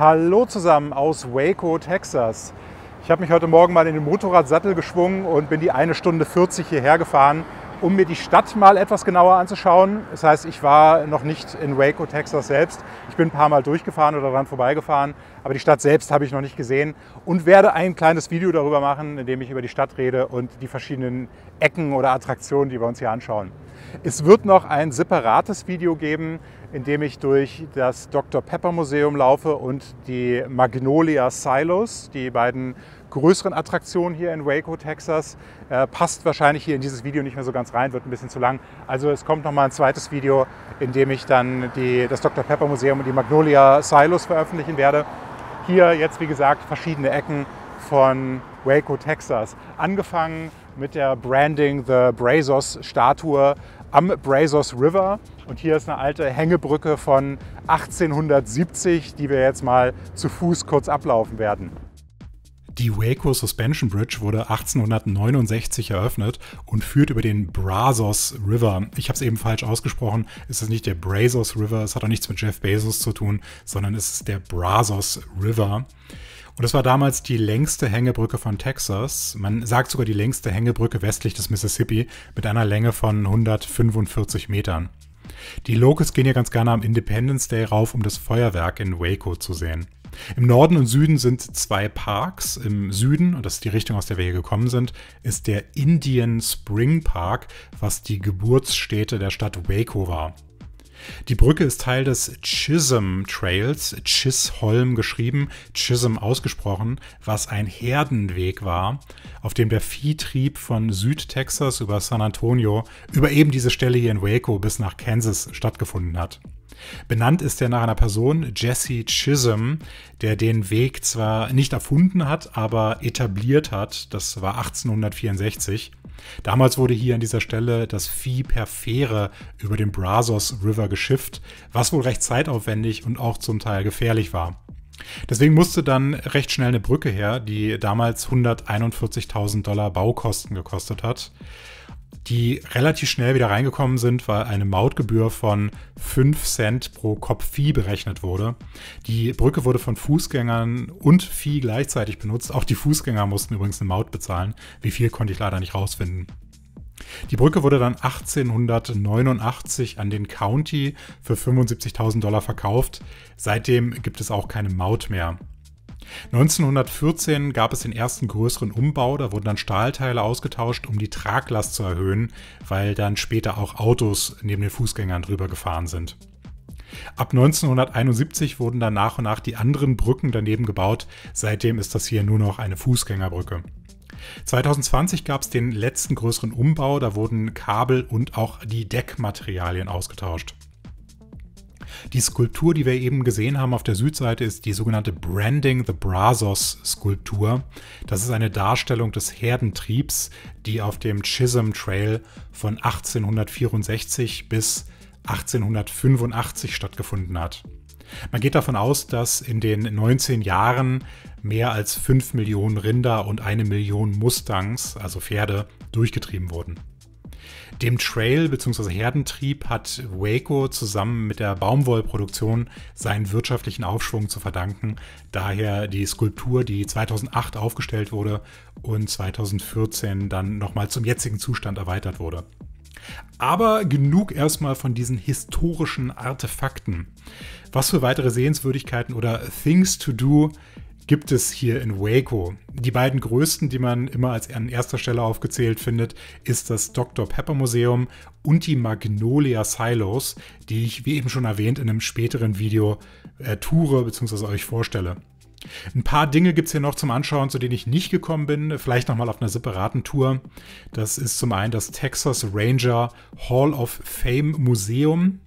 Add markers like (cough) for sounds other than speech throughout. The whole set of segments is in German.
Hallo zusammen aus Waco, Texas. Ich habe mich heute Morgen mal in den Motorradsattel geschwungen und bin die eine Stunde 40 hierher gefahren, um mir die Stadt mal etwas genauer anzuschauen. Das heißt, ich war noch nicht in Waco, Texas selbst. Ich bin ein paar Mal durchgefahren oder dran vorbeigefahren, aber die Stadt selbst habe ich noch nicht gesehen und werde ein kleines Video darüber machen, in dem ich über die Stadt rede und die verschiedenen Ecken oder Attraktionen, die wir uns hier anschauen. Es wird noch ein separates Video geben, indem ich durch das Dr. Pepper Museum laufe und die Magnolia Silos, die beiden größeren Attraktionen hier in Waco, Texas. Äh, passt wahrscheinlich hier in dieses Video nicht mehr so ganz rein, wird ein bisschen zu lang. Also es kommt nochmal ein zweites Video, in dem ich dann die, das Dr. Pepper Museum und die Magnolia Silos veröffentlichen werde. Hier jetzt, wie gesagt, verschiedene Ecken von Waco, Texas. Angefangen mit der Branding the Brazos Statue am Brazos River. Und hier ist eine alte Hängebrücke von 1870, die wir jetzt mal zu Fuß kurz ablaufen werden. Die Waco Suspension Bridge wurde 1869 eröffnet und führt über den Brazos River. Ich habe es eben falsch ausgesprochen. Es ist nicht der Brazos River. Es hat auch nichts mit Jeff Bezos zu tun, sondern es ist der Brazos River. Und das war damals die längste Hängebrücke von Texas. Man sagt sogar die längste Hängebrücke westlich des Mississippi mit einer Länge von 145 Metern. Die Locals gehen ja ganz gerne am Independence Day rauf, um das Feuerwerk in Waco zu sehen. Im Norden und Süden sind zwei Parks. Im Süden, und das ist die Richtung, aus der wir hier gekommen sind, ist der Indian Spring Park, was die Geburtsstätte der Stadt Waco war. Die Brücke ist Teil des Chisholm Trails, Chisholm geschrieben, Chisholm ausgesprochen, was ein Herdenweg war, auf dem der Viehtrieb von Südtexas über San Antonio über eben diese Stelle hier in Waco bis nach Kansas stattgefunden hat. Benannt ist er nach einer Person, Jesse Chisholm, der den Weg zwar nicht erfunden hat, aber etabliert hat. Das war 1864. Damals wurde hier an dieser Stelle das Vieh per Fähre über den Brazos River geschifft, was wohl recht zeitaufwendig und auch zum Teil gefährlich war. Deswegen musste dann recht schnell eine Brücke her, die damals 141.000 Dollar Baukosten gekostet hat die relativ schnell wieder reingekommen sind, weil eine Mautgebühr von 5 Cent pro Kopf Vieh berechnet wurde. Die Brücke wurde von Fußgängern und Vieh gleichzeitig benutzt. Auch die Fußgänger mussten übrigens eine Maut bezahlen. Wie viel konnte ich leider nicht rausfinden. Die Brücke wurde dann 1889 an den County für 75.000 Dollar verkauft. Seitdem gibt es auch keine Maut mehr. 1914 gab es den ersten größeren Umbau, da wurden dann Stahlteile ausgetauscht, um die Traglast zu erhöhen, weil dann später auch Autos neben den Fußgängern drüber gefahren sind. Ab 1971 wurden dann nach und nach die anderen Brücken daneben gebaut, seitdem ist das hier nur noch eine Fußgängerbrücke. 2020 gab es den letzten größeren Umbau, da wurden Kabel und auch die Deckmaterialien ausgetauscht. Die Skulptur, die wir eben gesehen haben auf der Südseite, ist die sogenannte Branding the Brazos Skulptur. Das ist eine Darstellung des Herdentriebs, die auf dem Chisholm Trail von 1864 bis 1885 stattgefunden hat. Man geht davon aus, dass in den 19 Jahren mehr als 5 Millionen Rinder und eine Million Mustangs, also Pferde, durchgetrieben wurden. Dem Trail bzw. Herdentrieb hat Waco zusammen mit der Baumwollproduktion seinen wirtschaftlichen Aufschwung zu verdanken. Daher die Skulptur, die 2008 aufgestellt wurde und 2014 dann nochmal zum jetzigen Zustand erweitert wurde. Aber genug erstmal von diesen historischen Artefakten. Was für weitere Sehenswürdigkeiten oder Things to Do gibt es hier in Waco. Die beiden größten, die man immer als an erster Stelle aufgezählt findet, ist das Dr. Pepper Museum und die Magnolia Silos, die ich, wie eben schon erwähnt, in einem späteren Video äh, toure bzw. euch vorstelle. Ein paar Dinge gibt es hier noch zum Anschauen, zu denen ich nicht gekommen bin, vielleicht nochmal auf einer separaten Tour. Das ist zum einen das Texas Ranger Hall of Fame Museum.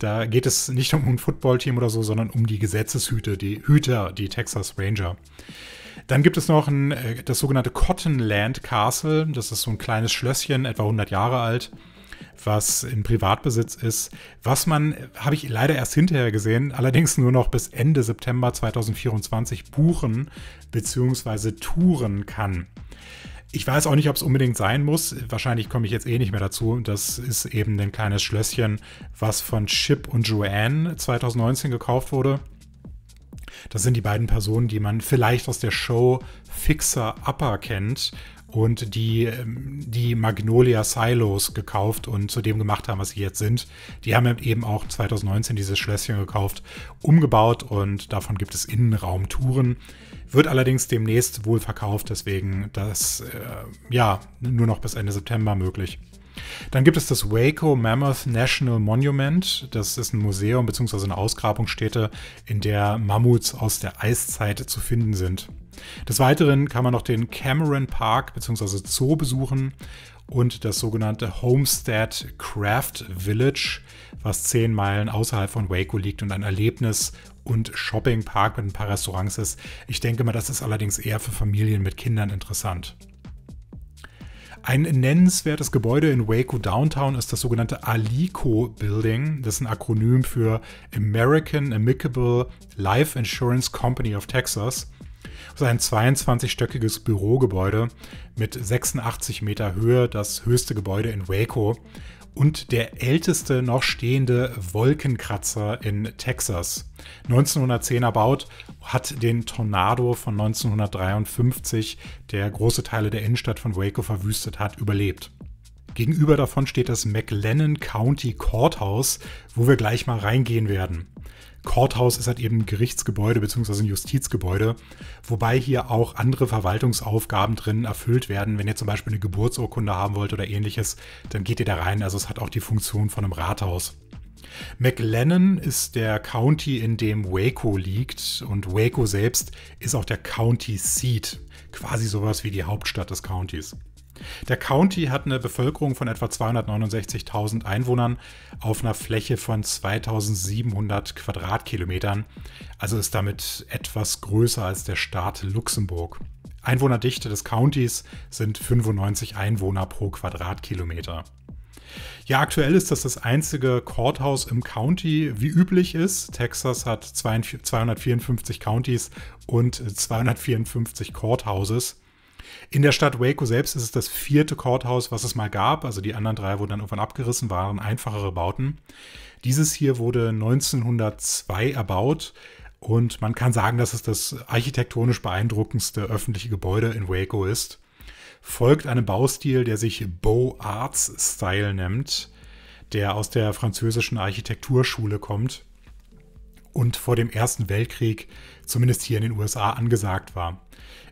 Da geht es nicht um ein Footballteam oder so, sondern um die Gesetzeshüter, die Hüter, die Texas Ranger. Dann gibt es noch ein, äh, das sogenannte Cottonland Castle. Das ist so ein kleines Schlösschen, etwa 100 Jahre alt, was in Privatbesitz ist. Was man, habe ich leider erst hinterher gesehen, allerdings nur noch bis Ende September 2024 buchen bzw. touren kann. Ich weiß auch nicht, ob es unbedingt sein muss. Wahrscheinlich komme ich jetzt eh nicht mehr dazu. Das ist eben ein kleines Schlösschen, was von Chip und Joanne 2019 gekauft wurde. Das sind die beiden Personen, die man vielleicht aus der Show Fixer Upper kennt und die ähm, die Magnolia Silos gekauft und zu dem gemacht haben, was sie jetzt sind. Die haben eben auch 2019 dieses Schlösschen gekauft, umgebaut und davon gibt es Innenraumtouren. Wird allerdings demnächst wohl verkauft, deswegen das, äh, ja, nur noch bis Ende September möglich. Dann gibt es das Waco Mammoth National Monument. Das ist ein Museum bzw. eine Ausgrabungsstätte, in der Mammuts aus der Eiszeit zu finden sind. Des Weiteren kann man noch den Cameron Park bzw. Zoo besuchen und das sogenannte Homestead Craft Village, was zehn Meilen außerhalb von Waco liegt und ein Erlebnis- und Shoppingpark mit ein paar Restaurants ist. Ich denke mal, das ist allerdings eher für Familien mit Kindern interessant. Ein nennenswertes Gebäude in Waco Downtown ist das sogenannte Alico Building. Das ist ein Akronym für American Amicable Life Insurance Company of Texas. Das ein 22-stöckiges Bürogebäude mit 86 Meter Höhe, das höchste Gebäude in Waco und der älteste noch stehende Wolkenkratzer in Texas. 1910 erbaut, hat den Tornado von 1953, der große Teile der Innenstadt von Waco verwüstet hat, überlebt. Gegenüber davon steht das McLennan County Courthouse, wo wir gleich mal reingehen werden. Courthouse ist halt eben ein Gerichtsgebäude bzw. ein Justizgebäude, wobei hier auch andere Verwaltungsaufgaben drin erfüllt werden. Wenn ihr zum Beispiel eine Geburtsurkunde haben wollt oder ähnliches, dann geht ihr da rein. Also es hat auch die Funktion von einem Rathaus. McLennan ist der County, in dem Waco liegt und Waco selbst ist auch der County Seat, quasi sowas wie die Hauptstadt des Countys. Der County hat eine Bevölkerung von etwa 269.000 Einwohnern auf einer Fläche von 2700 Quadratkilometern, also ist damit etwas größer als der Staat Luxemburg. Einwohnerdichte des Countys sind 95 Einwohner pro Quadratkilometer. Ja, aktuell ist das das einzige Courthouse im County, wie üblich ist. Texas hat 254 Countys und 254 Courthouses. In der Stadt Waco selbst ist es das vierte Courthouse, was es mal gab. Also die anderen drei wurden dann irgendwann abgerissen, waren einfachere Bauten. Dieses hier wurde 1902 erbaut und man kann sagen, dass es das architektonisch beeindruckendste öffentliche Gebäude in Waco ist. Folgt einem Baustil, der sich Beaux Arts Style nennt, der aus der französischen Architekturschule kommt und vor dem Ersten Weltkrieg zumindest hier in den USA angesagt war.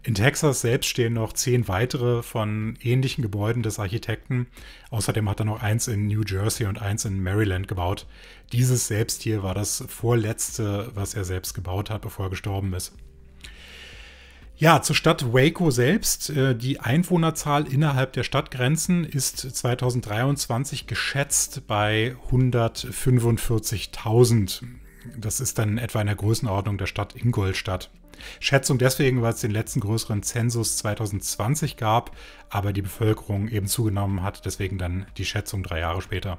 In Texas selbst stehen noch zehn weitere von ähnlichen Gebäuden des Architekten. Außerdem hat er noch eins in New Jersey und eins in Maryland gebaut. Dieses selbst hier war das vorletzte, was er selbst gebaut hat, bevor er gestorben ist. Ja, zur Stadt Waco selbst. Äh, die Einwohnerzahl innerhalb der Stadtgrenzen ist 2023 geschätzt bei 145.000. Das ist dann etwa in der Größenordnung der Stadt Ingolstadt. Schätzung deswegen, weil es den letzten größeren Zensus 2020 gab, aber die Bevölkerung eben zugenommen hat, deswegen dann die Schätzung drei Jahre später.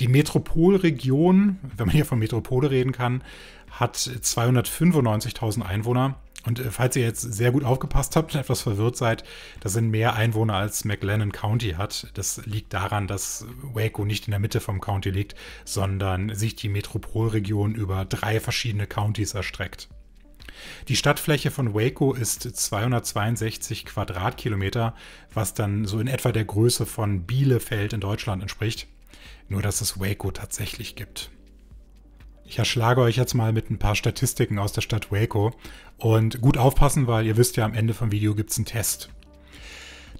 Die Metropolregion, wenn man hier von Metropole reden kann, hat 295.000 Einwohner. Und äh, falls ihr jetzt sehr gut aufgepasst habt und etwas verwirrt seid, das sind mehr Einwohner als McLennan County hat. Das liegt daran, dass Waco nicht in der Mitte vom County liegt, sondern sich die Metropolregion über drei verschiedene Countys erstreckt. Die Stadtfläche von Waco ist 262 Quadratkilometer, was dann so in etwa der Größe von Bielefeld in Deutschland entspricht. Nur dass es Waco tatsächlich gibt. Ich erschlage euch jetzt mal mit ein paar Statistiken aus der Stadt Waco und gut aufpassen, weil ihr wisst ja, am Ende vom Video gibt es einen Test.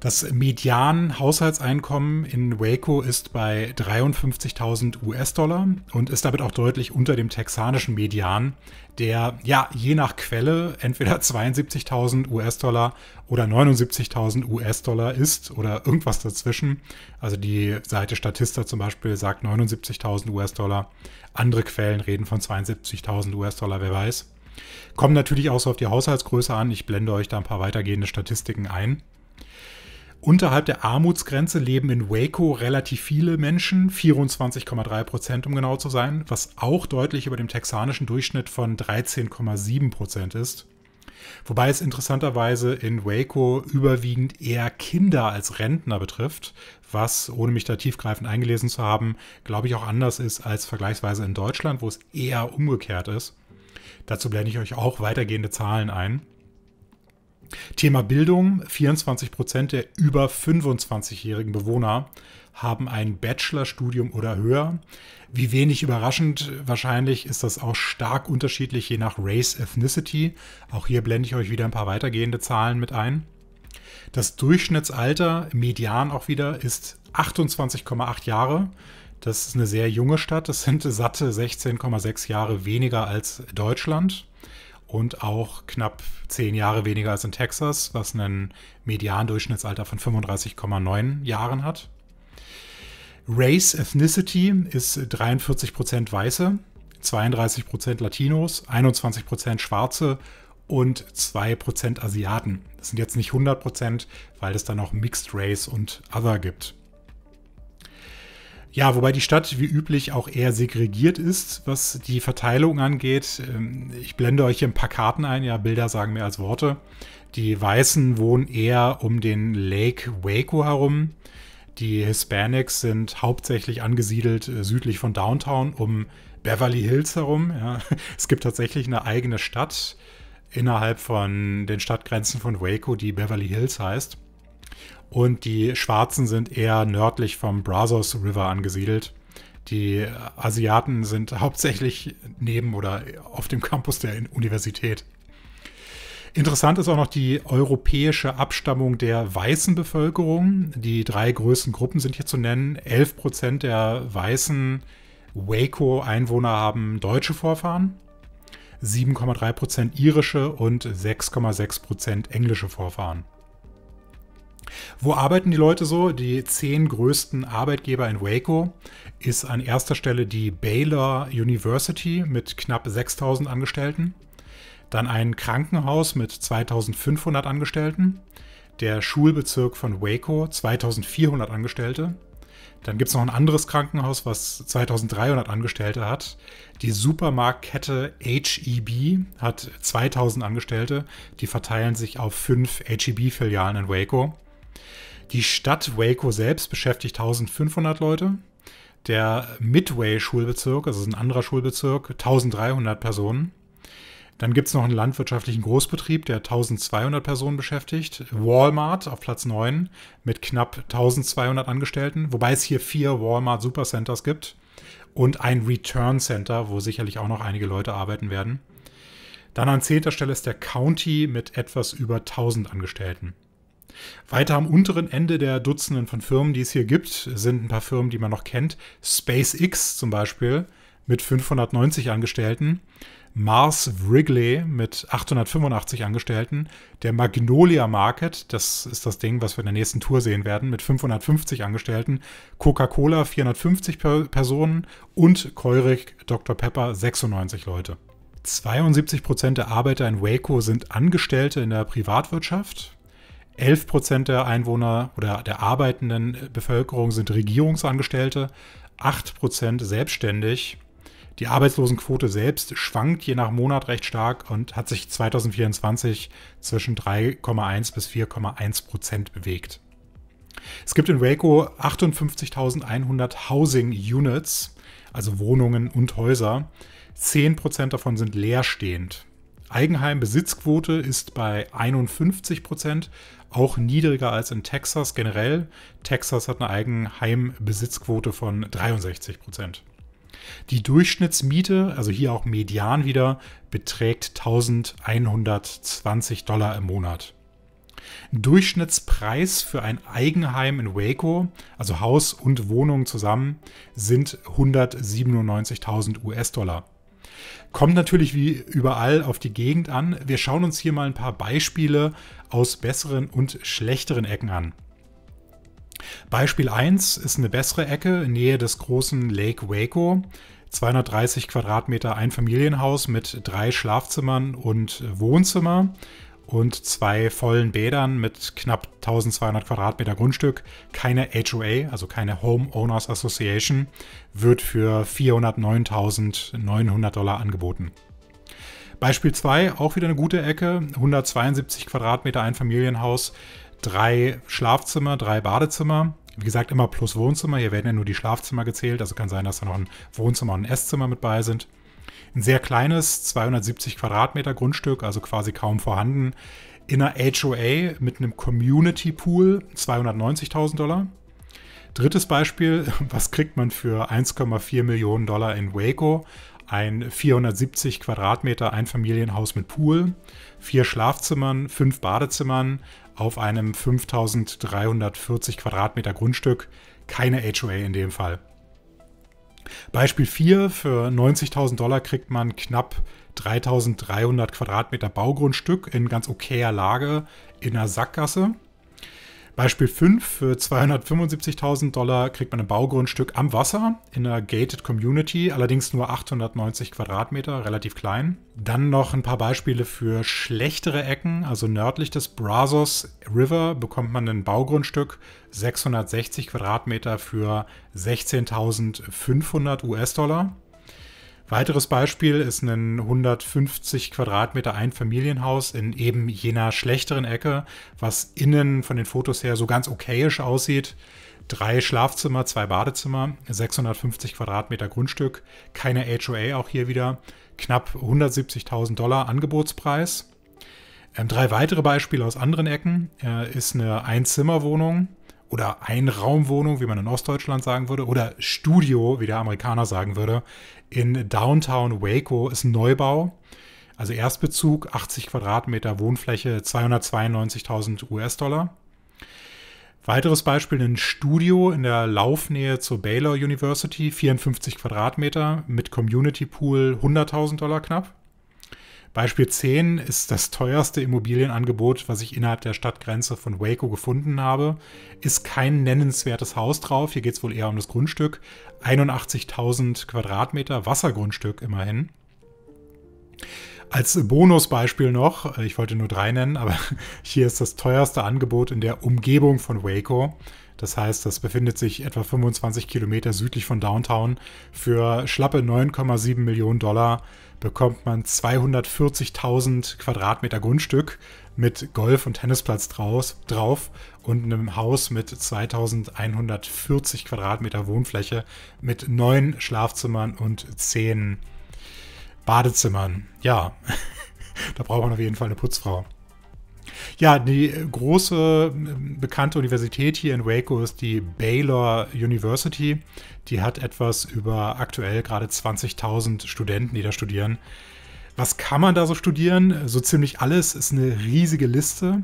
Das Median-Haushaltseinkommen in Waco ist bei 53.000 US-Dollar und ist damit auch deutlich unter dem texanischen Median, der ja je nach Quelle entweder 72.000 (laughs) US-Dollar oder 79.000 US-Dollar ist oder irgendwas dazwischen. Also die Seite Statista zum Beispiel sagt 79.000 US-Dollar, andere Quellen reden von 72.000 US-Dollar, wer weiß. Kommen natürlich auch so auf die Haushaltsgröße an. Ich blende euch da ein paar weitergehende Statistiken ein. Unterhalb der Armutsgrenze leben in Waco relativ viele Menschen, 24,3 Prozent um genau zu sein, was auch deutlich über dem texanischen Durchschnitt von 13,7 Prozent ist. Wobei es interessanterweise in Waco überwiegend eher Kinder als Rentner betrifft, was, ohne mich da tiefgreifend eingelesen zu haben, glaube ich auch anders ist als vergleichsweise in Deutschland, wo es eher umgekehrt ist. Dazu blende ich euch auch weitergehende Zahlen ein. Thema Bildung. 24 Prozent der über 25-jährigen Bewohner haben ein Bachelorstudium oder höher. Wie wenig überraschend wahrscheinlich ist das auch stark unterschiedlich je nach Race, Ethnicity. Auch hier blende ich euch wieder ein paar weitergehende Zahlen mit ein. Das Durchschnittsalter, median auch wieder, ist 28,8 Jahre. Das ist eine sehr junge Stadt. Das sind satte 16,6 Jahre weniger als Deutschland und auch knapp zehn Jahre weniger als in Texas, was einen Mediandurchschnittsalter von 35,9 Jahren hat. Race, Ethnicity ist 43% Weiße, 32% Latinos, 21% Schwarze und 2% Asiaten. Das sind jetzt nicht 100%, weil es dann auch Mixed Race und Other gibt. Ja, wobei die Stadt wie üblich auch eher segregiert ist, was die Verteilung angeht. Ähm, ich blende euch hier ein paar Karten ein, ja, Bilder sagen mehr als Worte. Die Weißen wohnen eher um den Lake Waco herum. Die Hispanics sind hauptsächlich angesiedelt äh, südlich von Downtown um Beverly Hills herum. Ja. (laughs) Es gibt tatsächlich eine eigene Stadt innerhalb von den Stadtgrenzen von Waco, die Beverly Hills heißt. Und die Schwarzen sind eher nördlich vom Brazos River angesiedelt. Die Asiaten sind (laughs) hauptsächlich neben oder auf dem Campus der Universität. Interessant ist auch noch die europäische Abstammung der weißen Bevölkerung. Die drei größten Gruppen sind hier zu nennen. 11 der weißen Waco-Einwohner haben deutsche Vorfahren, 7,3 irische und 6,6 englische Vorfahren. Wo arbeiten die Leute so? Die zehn größten Arbeitgeber in Waco ist an erster Stelle die Baylor University mit knapp 6000 Angestellten, dann ein Krankenhaus mit 2500 Angestellten, der Schulbezirk von Waco 2400 Angestellte, dann gibt es noch ein anderes Krankenhaus, was 2300 Angestellte hat. Die Supermarktkette HEB hat 2000 Angestellte. Die verteilen sich auf fünf HEB-Filialen in Waco. Die Stadt Waco selbst beschäftigt 1500 Leute. Der Midway-Schulbezirk, also ein anderer Schulbezirk, 1300 Personen. Dann gibt es noch einen landwirtschaftlichen Großbetrieb, der 1200 Personen beschäftigt. Walmart auf Platz 9 mit knapp 1200 Angestellten, wobei es hier vier Walmart Supercenters gibt und ein Return Center, wo sicherlich auch noch einige Leute arbeiten werden. Dann an zehnter Stelle ist der County mit etwas über 1000 Angestellten. Weiter am unteren Ende der Dutzenden von Firmen, die es hier gibt, sind ein paar Firmen, die man noch kennt. SpaceX zum Beispiel mit 590 Angestellten. Mars Wrigley mit 885 Angestellten, der Magnolia Market, das ist das Ding, was wir in der nächsten Tour sehen werden, mit 550 Angestellten, Coca-Cola 450 Personen und Keurig Dr. Pepper 96 Leute. 72% Prozent der Arbeiter in Waco sind Angestellte in der Privatwirtschaft, 11 Prozent der Einwohner oder der arbeitenden Bevölkerung sind Regierungsangestellte, 8 Prozent selbstständig. Die Arbeitslosenquote selbst schwankt je nach Monat recht stark und hat sich 2024 zwischen 3,1 bis 4,1 Prozent bewegt. Es gibt in Waco 58.100 Housing Units, also Wohnungen und Häuser. 10% davon sind leerstehend. Eigenheimbesitzquote ist bei 51% auch niedriger als in Texas generell. Texas hat eine eigene Heimbesitzquote von 63 Prozent. Die Durchschnittsmiete, also hier auch median wieder, beträgt 1120 Dollar im Monat. Durchschnittspreis für ein Eigenheim in Waco, also Haus und Wohnung zusammen, sind 197.000 US-Dollar. Kommt natürlich wie überall auf die Gegend an. Wir schauen uns hier mal ein paar Beispiele aus besseren und schlechteren Ecken an. Beispiel 1 ist eine bessere Ecke in Nähe des großen Lake Waco. 230 Quadratmeter Einfamilienhaus mit drei Schlafzimmern und Wohnzimmer und zwei vollen Bädern mit knapp 1200 Quadratmeter Grundstück. Keine HOA, also keine Home Owners Association, wird für 409.900 Dollar angeboten. Beispiel 2, auch wieder eine gute Ecke, 172 Quadratmeter Einfamilienhaus, drei Schlafzimmer, drei Badezimmer. Wie gesagt, immer plus Wohnzimmer. Hier werden ja nur die Schlafzimmer gezählt. Also kann sein, dass da noch ein Wohnzimmer und ein Esszimmer mit bei sind ein sehr kleines, 270 Quadratmeter Grundstück, also quasi kaum vorhanden, in einer HOA mit einem Community Pool, 290.000 Dollar. Drittes Beispiel, (laughs) was kriegt man für 1,4 Millionen Dollar in Waco? Ein 470 Quadratmeter Einfamilienhaus mit Pool, vier Schlafzimmern, fünf Badezimmern auf einem 5340 Quadratmeter Grundstück. Keine HOA in dem Fall. Beispiel 4, für 90.000 Dollar kriegt man knapp 3.300 Quadratmeter Baugrundstück in ganz okayer Lage in einer Sackgasse. Beispiel 5, für 275.000 Dollar kriegt man ein Baugrundstück am Wasser in einer gated Community, allerdings nur 890 Quadratmeter, relativ klein. Dann noch ein paar Beispiele für schlechtere Ecken, also nördlich des Brazos River bekommt man ein Baugrundstück, 660 Quadratmeter für 16.500 US-Dollar. Weiteres Beispiel ist ein 150 Quadratmeter Einfamilienhaus in eben jener schlechteren Ecke, was innen von den Fotos her so ganz okayisch aussieht. Drei Schlafzimmer, zwei Badezimmer, 650 Quadratmeter Grundstück, keine HOA auch hier wieder, knapp 170.000 Dollar Angebotspreis. Ähm, drei weitere Beispiele aus anderen Ecken äh, ist eine Einzimmerwohnung oder Einraumwohnung, wie man in Ostdeutschland sagen würde, oder Studio, wie der Amerikaner sagen würde, in Downtown Waco ist Neubau. Also Erstbezug, 80 Quadratmeter Wohnfläche, 292.000 US-Dollar. Weiteres Beispiel, ein Studio in der Laufnähe zur Baylor University, 54 Quadratmeter mit Community Pool, 100.000 Dollar knapp. Beispiel 10 ist das teuerste Immobilienangebot, was ich innerhalb der Stadtgrenze von Waco gefunden habe. Ist kein nennenswertes Haus drauf, hier geht es wohl eher um das Grundstück. 81.000 Quadratmeter Wassergrundstück immerhin. Als Bonusbeispiel noch, äh, ich wollte nur drei nennen, aber (laughs) hier ist das teuerste Angebot in der Umgebung von Waco. Das heißt, das befindet sich etwa 25 Kilometer südlich von Downtown. Für schlappe 9,7 Millionen Dollar bekommt man 240.000 Quadratmeter Grundstück mit Golf- und Tennisplatz draus, drauf und einem Haus mit 2140 Quadratmeter Wohnfläche mit neun Schlafzimmern und zehn Badezimmern. Ja, (laughs) da braucht man auf jeden Fall eine Putzfrau. Ja, die große ähm, bekannte Universität hier in Waco ist die Baylor University. Die hat etwas über aktuell gerade 20.000 Studenten, die da studieren. Was kann man da so studieren? So ziemlich alles ist eine riesige Liste.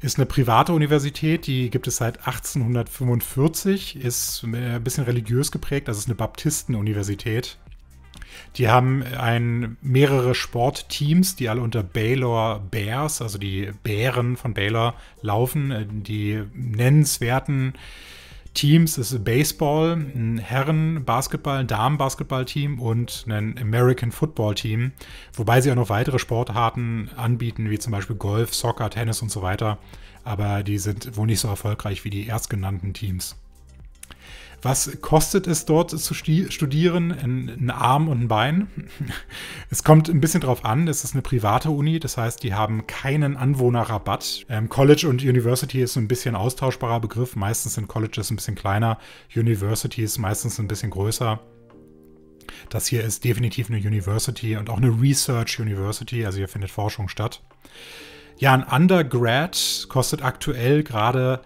Ist eine private Universität, die gibt es seit 1845, ist ein äh, bisschen religiös geprägt, also ist eine Baptistenuniversität. Die haben ein, mehrere Sportteams, die alle unter Baylor Bears, also die Bären von Baylor, laufen. Äh, die nennenswerten Teams ist Baseball, ein Herren-Basketball, ein Damen-Basketball-Team und ein American Football-Team, wobei sie auch noch weitere Sportarten anbieten, wie zum Beispiel Golf, Soccer, Tennis und so weiter. Aber die sind wohl nicht so erfolgreich wie die erstgenannten Teams. Was kostet es dort zu studieren? Ein, Arm und ein Bein? (laughs) es kommt ein bisschen drauf an. Es ist eine private Uni, das heißt, die haben keinen Anwohnerrabatt. Ähm, College und University ist so ein bisschen austauschbarer Begriff. Meistens sind Colleges ein bisschen kleiner, Universities meistens ein bisschen größer. Das hier ist definitiv eine University und auch eine Research University, also hier findet Forschung statt. Ja, ein Undergrad kostet aktuell gerade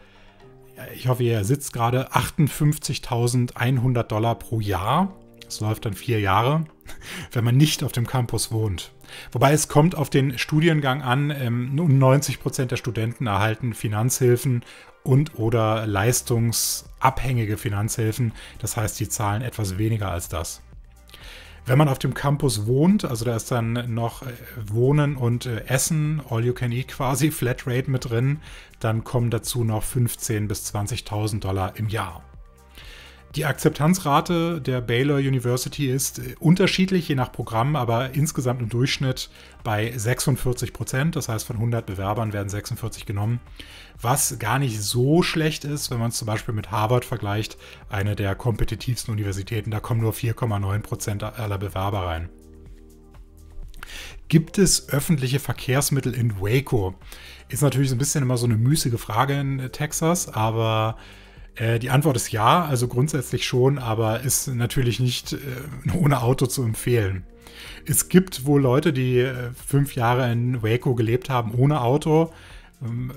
ich hoffe, ihr sitzt gerade, 58.100 Dollar pro Jahr. Das läuft dann vier Jahre, (laughs) wenn man nicht auf dem Campus wohnt. Wobei es kommt auf den Studiengang an, ähm, 90 Prozent der Studenten erhalten Finanzhilfen und oder leistungsabhängige Finanzhilfen. Das heißt, die zahlen etwas weniger als das. Wenn man auf dem Campus wohnt, also da ist dann noch äh, Wohnen und äh, Essen, All You Can Eat quasi, (laughs) Flatrate mit drin, dann kommen dazu noch 15.000 bis 20.000 Dollar im Jahr. Die Akzeptanzrate der Baylor University ist äh, unterschiedlich, je nach Programm, aber insgesamt im Durchschnitt bei 46 Prozent. Das heißt, von 100 Bewerbern werden 46 genommen, was gar nicht so schlecht ist, wenn man es zum Beispiel mit Harvard vergleicht, eine der kompetitivsten Universitäten. Da kommen nur 4,9 Prozent aller Bewerber rein. Gibt es öffentliche Verkehrsmittel in Waco? Ist natürlich ein bisschen immer so eine müßige Frage in äh, Texas, aber äh, die Antwort ist ja, also grundsätzlich schon, aber ist natürlich nicht äh, (laughs) ohne Auto zu empfehlen. Es gibt wohl Leute, die äh, fünf Jahre in Waco gelebt haben ohne Auto, ähm,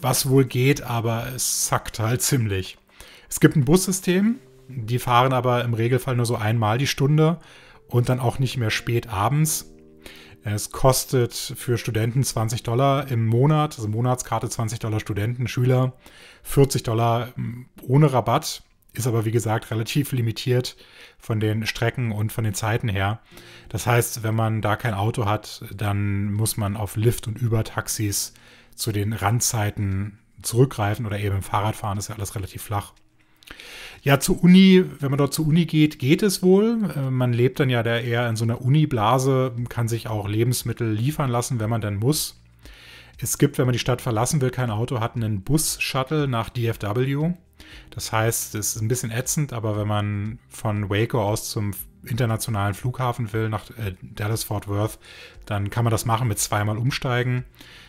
was wohl geht, aber es sackt halt ziemlich. Es gibt ein Bussystem, die fahren aber im Regelfall nur so einmal die Stunde und dann auch nicht mehr spät abends. Es kostet für Studenten 20 Dollar im Monat, also Monatskarte 20 Dollar Studenten, Schüler 40 Dollar hm, ohne Rabatt, ist aber wie gesagt relativ limitiert von den Strecken und von den Zeiten her. Das heißt, wenn man da kein Auto hat, dann muss man auf Lift- und Übertaxis zu den Randzeiten zurückgreifen oder eben im Fahrrad fahren, ist ja alles relativ flach. Ja, zur Uni, wenn man dort zur Uni geht, geht es wohl. Äh, man lebt dann ja da eher in so einer Uni-Blase, kann sich auch Lebensmittel liefern lassen, wenn man dann muss. Es gibt, wenn man die Stadt verlassen will, kein Auto hat, einen Bus-Shuttle nach DFW. Das heißt, es ist ein bisschen ätzend, aber wenn man von Waco aus zum internationalen Flughafen will, nach äh, Dallas-Fort Worth, dann kann man das machen mit zweimal umsteigen.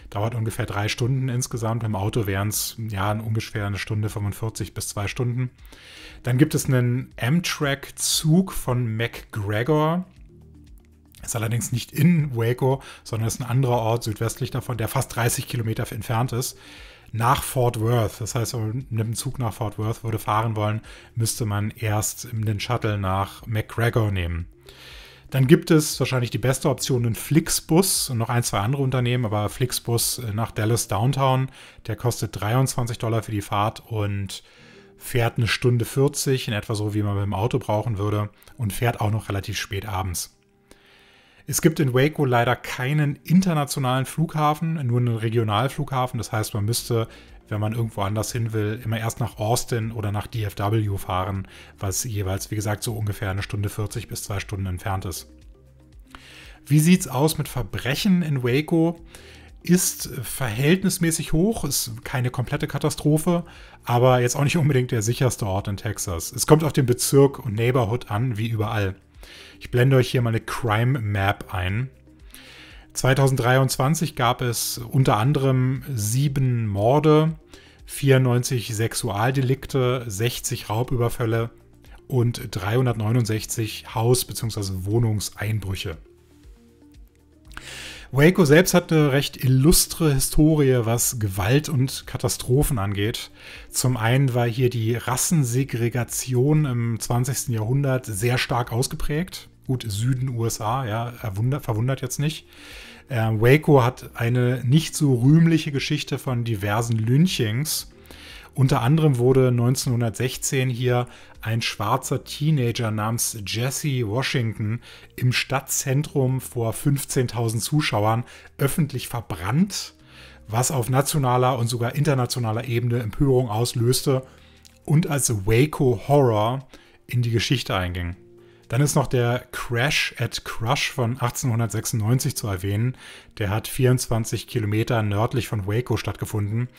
Dauert ungefähr drei Stunden insgesamt. Im Auto wären es ja ungefähr eine Stunde 45 bis zwei Stunden. Dann gibt es einen Amtrak-Zug von McGregor. Ist allerdings nicht in Waco, sondern ist ein anderer Ort südwestlich davon, der fast 30 Kilometer entfernt ist nach Fort Worth. Das heißt, wenn man mit dem Zug nach Fort Worth würde fahren wollen, müsste man erst den Shuttle nach McGregor nehmen. Dann gibt es wahrscheinlich die beste Option den Flixbus und noch ein, zwei andere Unternehmen, aber Flixbus äh, nach Dallas Downtown, der kostet 23 Dollar für die Fahrt und fährt eine Stunde 40, in etwa so, wie man mit dem Auto brauchen würde, und fährt auch noch relativ spät abends. Es gibt in Waco leider keinen internationalen Flughafen, nur einen Regionalflughafen. Das heißt, man müsste, wenn man irgendwo anders hin will, immer erst nach Austin oder nach DFW fahren, was jeweils, wie gesagt, so ungefähr eine Stunde 40 bis zwei Stunden entfernt ist. Wie sieht es aus mit Verbrechen in Waco? Ist verhältnismäßig hoch, ist keine komplette Katastrophe, aber jetzt auch nicht unbedingt der sicherste Ort in Texas. Es kommt auf den Bezirk und Neighborhood an, wie überall. Ich blende euch hier mal eine Crime Map ein. 2023 gab es unter anderem sieben Morde, 94 Sexualdelikte, 60 Raubüberfälle und 369 Haus- bzw. Wohnungseinbrüche. Waco selbst hat eine recht illustre Historie, was Gewalt und Katastrophen angeht. Zum einen war hier die Rassensegregation im 20. Jahrhundert sehr stark ausgeprägt. Gut, Süden USA, ja, verwundert jetzt nicht. Äh, Waco hat eine nicht so rühmliche Geschichte von diversen Lynchings unter anderem wurde 1916 hier ein schwarzer Teenager namens Jesse Washington im Stadtzentrum vor 15.000 Zuschauern öffentlich verbrannt, was auf nationaler und sogar internationaler Ebene Empörung auslöste und als Waco Horror in die Geschichte einging. Dann ist noch der Crash at Crush von 1896 zu erwähnen. Der hat 24 Kilometer nördlich von Waco stattgefunden.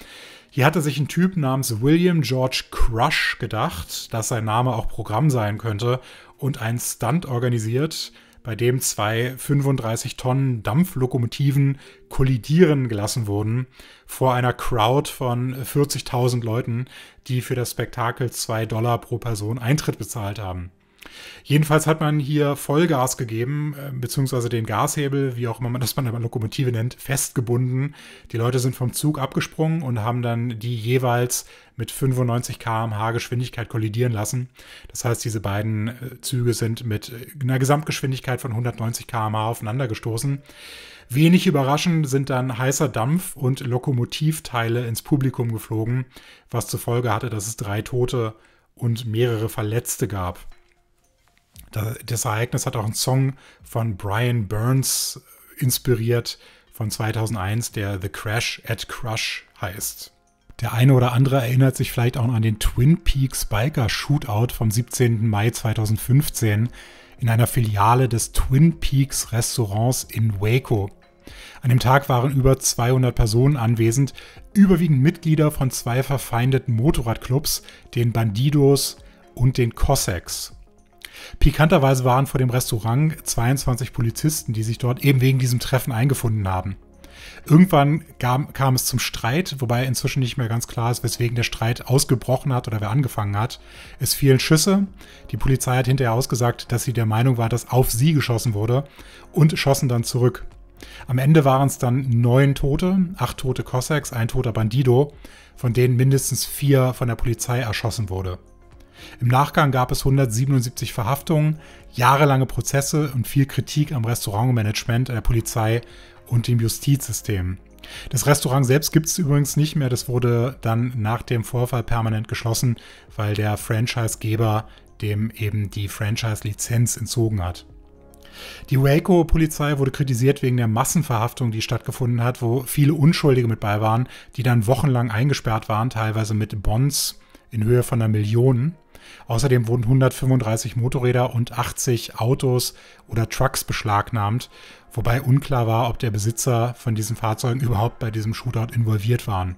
Hier hatte sich ein Typ namens William George Crush gedacht, dass sein Name auch Programm sein könnte, und einen Stunt organisiert, bei dem zwei 35 Tonnen Dampflokomotiven kollidieren gelassen wurden vor einer Crowd von 40.000 Leuten, die für das Spektakel 2 Dollar pro Person Eintritt bezahlt haben. Jedenfalls hat man hier Vollgas gegeben, äh, beziehungsweise den Gashebel, wie auch immer man (laughs) das bei einer Lokomotive nennt, festgebunden. Die Leute sind vom Zug abgesprungen und haben dann die jeweils mit 95 km/h Geschwindigkeit kollidieren lassen. Das heißt, diese beiden äh, Züge sind mit äh, einer Gesamtgeschwindigkeit von 190 km/h aufeinander gestoßen. Wenig überraschend sind dann heißer Dampf und Lokomotivteile ins Publikum geflogen, was zur Folge hatte, dass es drei Tote und mehrere Verletzte gab. Das Ereignis hat auch einen Song von Brian Burns inspiriert von 2001, der The Crash at Crush heißt. Der eine oder andere erinnert sich vielleicht auch an den Twin Peaks Biker Shootout vom 17. Mai 2015 in einer Filiale des Twin Peaks Restaurants in Waco. An dem Tag waren über 200 Personen anwesend, überwiegend Mitglieder von zwei verfeindeten Motorradclubs, den Bandidos und den Cossacks. Pikanterweise waren vor dem Restaurant 22 Polizisten, die sich dort eben wegen diesem Treffen eingefunden haben. Irgendwann kam, kam, es zum Streit, wobei inzwischen nicht mehr ganz klar ist, weswegen der Streit ausgebrochen hat oder wer angefangen hat. Es fielen Schüsse. Die Polizei hat hinterher ausgesagt, dass sie der Meinung war, dass auf sie geschossen wurde und schossen dann zurück. Am Ende waren es dann neun Tote, acht tote Cossacks, ein toter Bandido, von denen mindestens vier von der Polizei erschossen wurde. Im Nachgang gab es 177 Verhaftungen, jahrelange Prozesse und viel Kritik am Restaurantmanagement, der Polizei und dem Justizsystem. Das Restaurant selbst gibt es übrigens nicht mehr, das wurde dann nach dem Vorfall permanent geschlossen, weil der Franchisegeber dem eben die Franchise-Lizenz entzogen hat. Die Waco-Polizei wurde kritisiert wegen der Massenverhaftung, die stattgefunden hat, wo viele Unschuldige mit bei waren, die dann wochenlang eingesperrt waren, teilweise mit Bonds in Höhe von einer Million. Außerdem wurden 135 Motorräder und 80 Autos oder Trucks beschlagnahmt, wobei unklar war, ob der Besitzer von diesen Fahrzeugen überhaupt bei diesem Shootout involviert waren.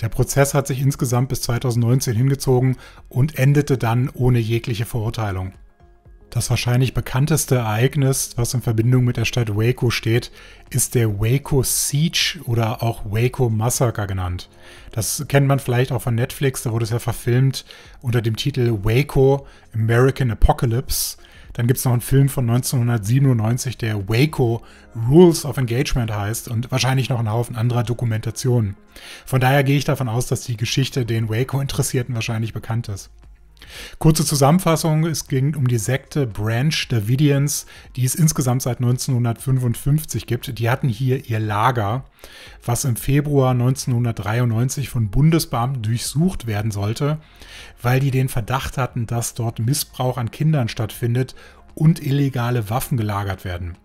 Der Prozess hat sich insgesamt bis 2019 hingezogen und endete dann ohne jegliche Verurteilung. Das wahrscheinlich bekannteste Ereignis, was in Verbindung mit der Stadt Waco steht, ist der Waco Siege oder auch Waco Massacre genannt. Das kennt man vielleicht auch von Netflix, da wurde es ja verfilmt unter dem Titel Waco American Apocalypse. Dann gibt es noch einen Film von 1997, der Waco Rules of Engagement heißt und wahrscheinlich noch einen Haufen anderer Dokumentationen. Von daher gehe ich davon aus, dass die Geschichte den Waco-Interessierten wahrscheinlich bekannt ist. Kurze Zusammenfassung, es ging um die Sekte Branch Davidians, die es insgesamt seit 1955 gibt. Die hatten hier ihr Lager, was im Februar 1993 von Bundesbeamten durchsucht werden sollte, weil die den Verdacht hatten, dass dort Missbrauch an Kindern stattfindet und illegale Waffen gelagert werden.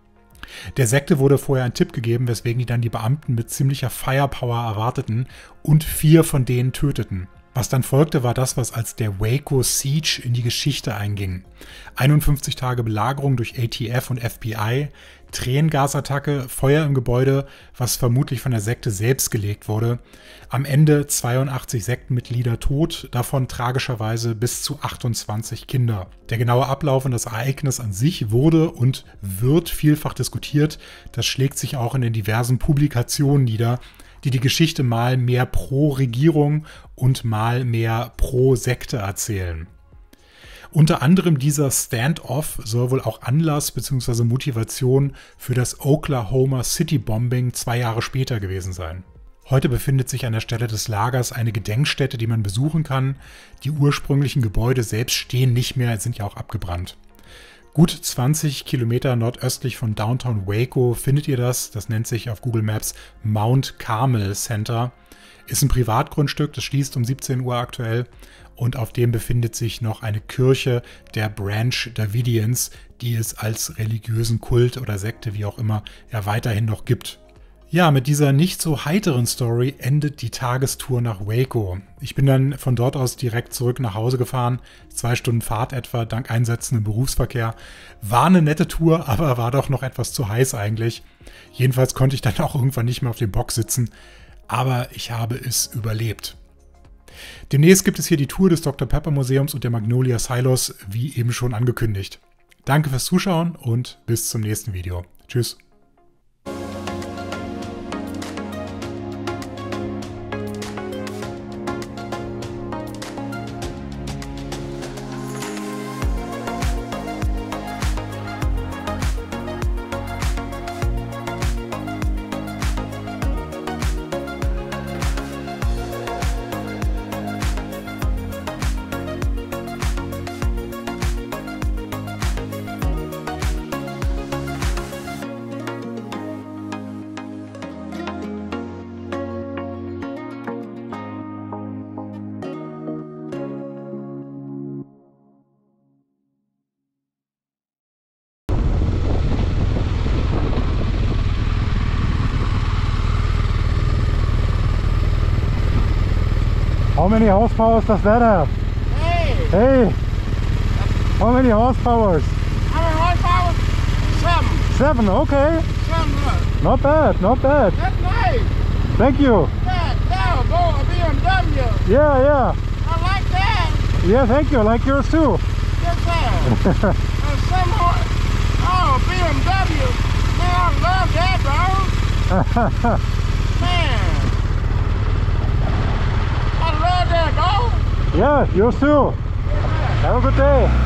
Der Sekte wurde vorher ein Tipp gegeben, weswegen die dann die Beamten mit ziemlicher Firepower erwarteten und vier von denen töteten. Was dann folgte, war das, was als der Waco Siege in die Geschichte einging. 51 Tage Belagerung durch ATF und FBI, Tränengasattacke, Feuer im Gebäude, was vermutlich von der Sekte selbst gelegt wurde. Am Ende 82 Sektenmitglieder tot, davon tragischerweise bis zu 28 Kinder. Der genaue Ablauf und das Ereignis an sich wurde und wird vielfach diskutiert. Das schlägt sich auch in den diversen Publikationen nieder, die die Geschichte mal mehr pro Regierung und mal mehr pro Sekte erzählen. Unter anderem dieser Standoff soll wohl auch Anlass bzw. Motivation für das Oklahoma City Bombing zwei Jahre später gewesen sein. Heute befindet sich an der Stelle des Lagers eine Gedenkstätte, die man besuchen kann. Die ursprünglichen Gebäude selbst stehen nicht mehr, sind ja auch abgebrannt. Gut 20 Kilometer nordöstlich von Downtown Waco findet ihr das. Das nennt sich auf Google Maps Mount Carmel Center. Ist ein Privatgrundstück, das schließt um 17 Uhr aktuell. Und auf dem befindet sich noch eine Kirche der Branch Davidians, die es als religiösen Kult oder Sekte, wie auch immer, ja weiterhin noch gibt. Ja, mit dieser nicht so heiteren Story endet die Tagestour nach Waco. Ich bin dann von dort aus direkt zurück nach Hause gefahren. Zwei Stunden Fahrt etwa, dank Einsätzen im Berufsverkehr. War eine nette Tour, (laughs) aber war doch noch etwas zu heiß eigentlich. Jedenfalls konnte ich dann auch irgendwann nicht mehr auf dem Bock sitzen. Aber ich habe es überlebt. Demnächst gibt es hier die Tour des Dr. Pepper Museums und der Magnolia Silos, wie eben schon angekündigt. Danke fürs Zuschauen und bis zum nächsten Video. Tschüss. many horsepowers does that have? Hey! Hey! How many horsepowers? How many horsepower? Seven. Seven, okay. Seven. Not bad, not bad. That's nice. Thank you. Yeah, a BMW. Yeah, yeah. I like that. Yeah, thank you. I like yours too. Yes, sir. (laughs) and some horse, oh, BMW. Man, I love that, bro. (laughs) Yeah, you too. Have a good day.